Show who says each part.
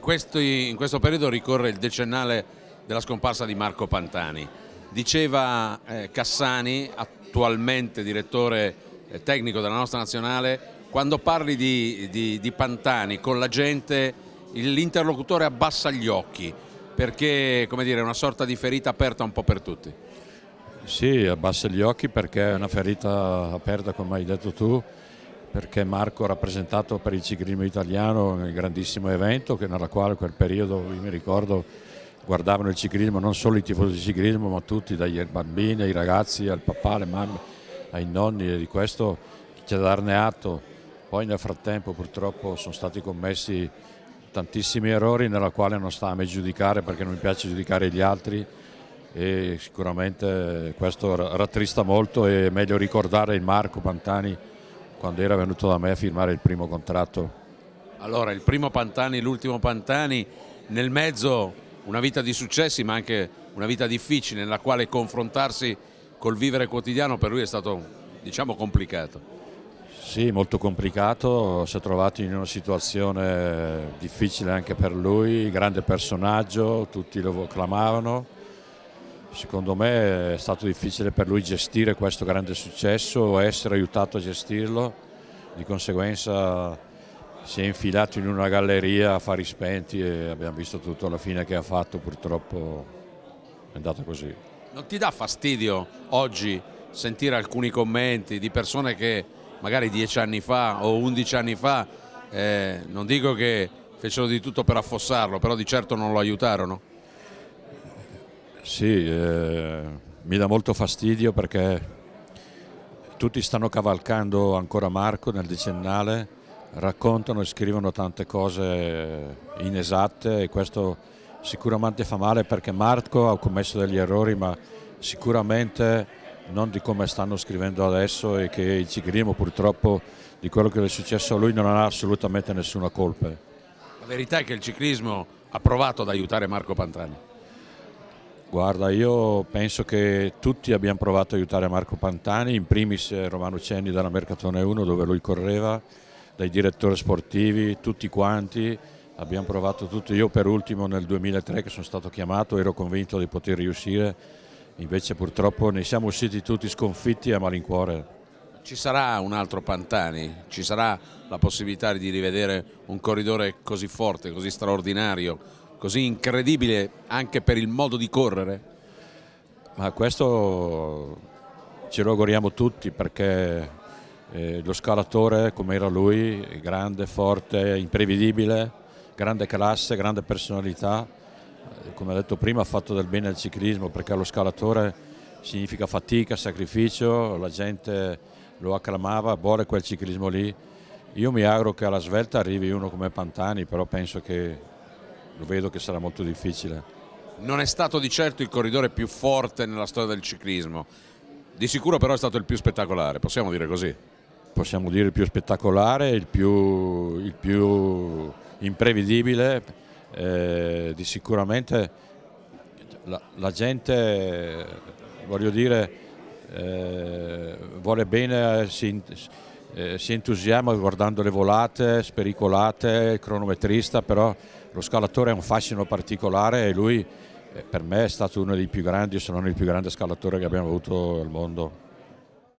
Speaker 1: questi, in questo periodo ricorre il decennale della scomparsa di Marco Pantani. Diceva eh, Cassani, attualmente direttore eh, tecnico della nostra nazionale, quando parli di, di, di Pantani con la gente l'interlocutore abbassa gli occhi perché dire, è una sorta di ferita aperta un po' per
Speaker 2: tutti. Sì, abbassa gli occhi perché è una ferita aperta, come hai detto tu, perché Marco ha rappresentato per il ciclismo italiano un grandissimo evento che, nella quale quel periodo, io mi ricordo, guardavano il ciclismo non solo i tifosi di ciclismo ma tutti, dai bambini ai ragazzi, al papà, alle mamme, ai nonni e di questo c'è da darne atto. Poi nel frattempo purtroppo sono stati commessi tantissimi errori nella quale non sta a me giudicare perché non mi piace giudicare gli altri e sicuramente questo rattrista molto e è meglio ricordare il Marco Pantani quando era venuto da me a firmare il primo contratto.
Speaker 1: Allora, il primo Pantani, l'ultimo Pantani, nel mezzo una vita di successi ma anche una vita difficile nella quale confrontarsi col vivere quotidiano per lui è stato diciamo complicato.
Speaker 2: Sì, molto complicato, si è trovato in una situazione difficile anche per lui, grande personaggio, tutti lo acclamavano, Secondo me è stato difficile per lui gestire questo grande successo, essere aiutato a gestirlo, di conseguenza si è infilato in una galleria a fari spenti e abbiamo visto tutto alla fine che ha fatto, purtroppo è andata così.
Speaker 1: Non ti dà fastidio oggi sentire alcuni commenti di persone che magari dieci anni fa o undici anni fa, eh, non dico che fecero di tutto per affossarlo, però di certo non lo aiutarono?
Speaker 2: Sì, eh, mi dà molto fastidio perché tutti stanno cavalcando ancora Marco nel decennale, raccontano e scrivono tante cose inesatte e questo sicuramente fa male perché Marco ha commesso degli errori ma sicuramente non di come stanno scrivendo adesso e che il Cigrimo purtroppo di quello che è successo a lui non ha assolutamente nessuna colpa. La
Speaker 1: verità è che il ciclismo ha provato ad aiutare Marco Pantani.
Speaker 2: Guarda, io penso che tutti abbiamo provato a aiutare Marco Pantani, in primis eh, Romano Cenni dalla Mercatone 1 dove lui correva, dai direttori sportivi, tutti quanti, abbiamo provato tutto. Io per ultimo nel 2003 che sono stato chiamato ero convinto di poter riuscire, invece purtroppo ne siamo usciti tutti sconfitti a malincuore.
Speaker 1: Ci sarà un altro Pantani? Ci sarà la possibilità di rivedere un corridore così forte, così straordinario così incredibile anche per il modo di correre?
Speaker 2: Ma questo ce lo auguriamo tutti perché eh, lo scalatore come era lui, grande, forte, imprevedibile, grande classe, grande personalità, come ha detto prima ha fatto del bene al ciclismo perché lo scalatore significa fatica, sacrificio, la gente lo acclamava, vuole quel ciclismo lì. Io mi auguro che alla svelta arrivi uno come Pantani, però penso che lo vedo che sarà molto difficile.
Speaker 1: Non è stato di certo il corridore più forte nella storia del ciclismo, di sicuro però è stato il più spettacolare, possiamo dire così?
Speaker 2: Possiamo dire il più spettacolare, il più, il più imprevedibile, eh, di sicuramente la, la gente, voglio dire, eh, vuole bene, si, eh, si entusiasma guardando le volate, spericolate, il cronometrista, però lo scalatore ha un fascino particolare e lui eh, per me è stato uno dei più grandi, se non il più grande scalatore che abbiamo avuto al mondo.